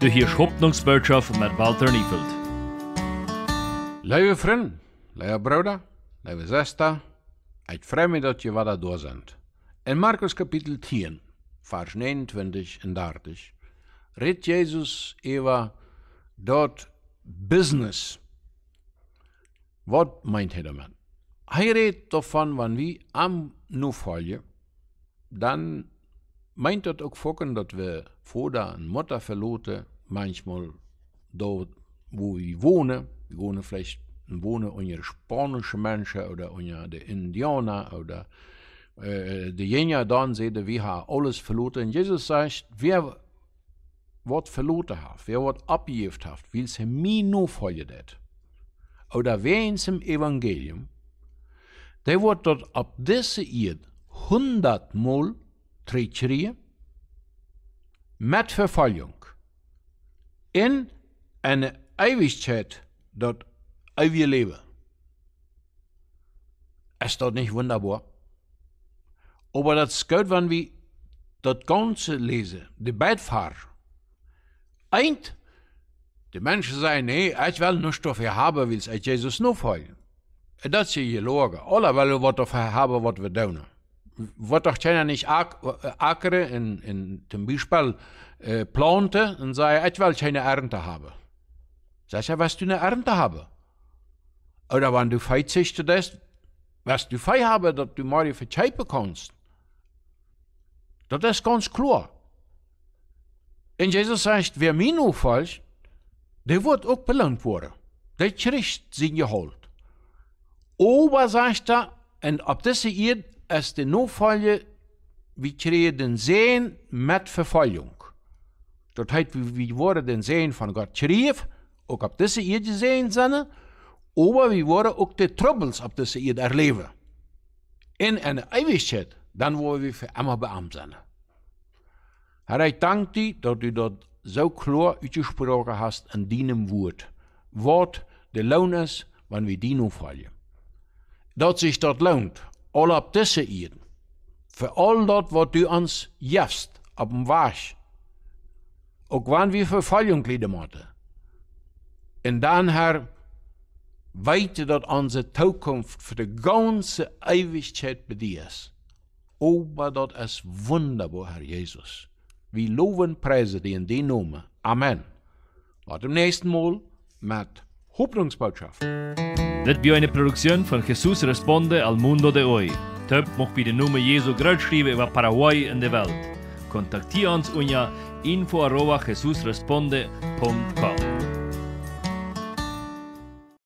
Du hörst Hoffnungsbotschaft mit Walter Niefeld. Liebe Freunde, liebe Brüder, liebe zuster, ich freue mich, dass ihr wieder da seid. In Markus Kapitel 10, Vers 29 und 30, redet Jesus über dort Business. Was meint er damit? Er redet davon, wenn wir am Nu folgen, dann meint er auch folgen, dass wir Foda und Mutter verloten, manchmal dort, wo ich wohne. Ich wohne vielleicht wohne unter spanischen Menschen oder unter den Indianer oder äh, die Jenja dann sehen, wir haben alles verloren. Und Jesus sagt, wer wird verloren hat, wer wird abgejagt hat, will sie mir nur folgt. Oder wer in ins Evangelium, der wird dort ab dieser Erde hundertmal tretriert mit Verfolgung in eine Ewigkeit dort ewige Leben. Ist das nicht wunderbar? Aber das gehört, wenn wir das Ganze lesen, die Beitfahrt. Eint, die Menschen sagen, nee, ich will nicht dafür haben, weil ich Jesus nur folgen. Das ist hier Lage. Alle wollen was dafür haben, was wir tun võtaks akre äh, in, in zum Beispiel äh, plante und sage, ich will keine Ernte haben. Sagst du, was du eine Ernte haben? Oder wenn du Fei züchtest, was du Fei haben, dass du morgen verzeiten kannst. Das ist ganz klar. Und Jesus sagt, wer mich nur falsch, der wird auch belangt worden. Der kriegt sie geholt. Ober sagt er, und ob dieser Erde is de noodfolge, we kregen den zeen mit vervolging. Dat heißt, we worden den von Gott God auch ook op deze die zeen sind, aber we worden auch die troubles op deze ierde erleben. In einer Ewigkeit, dann wollen wir für immer beamt sein. Herr, ich danke dir, dass du dat so klar gesprochen hast in deinem Wort. Wort, der Lohn ist, wenn wir die noch fallen. Dass sich dort lohnt, all op deze iden. voor all dat vad du ans gäst om vars. Och wann vi förföljung lida måtte. En dan Herr, weite dat onze toekomst voor de ganze eeuwigheid is. O, maar dat is wunderbar, Herr Jesus. We loven prijzen die in die noemen. Amen. Tot het nächsten Mal met Hoffnungsbotschaft. Dit byo eine Produktion von Jesus Responde al Mundo de hoy. Töp mocht bi de Nume Jesu grootschrijven über Paraguay in der Welt. Kontaktiere uns unter info arroba jesusresponde.com.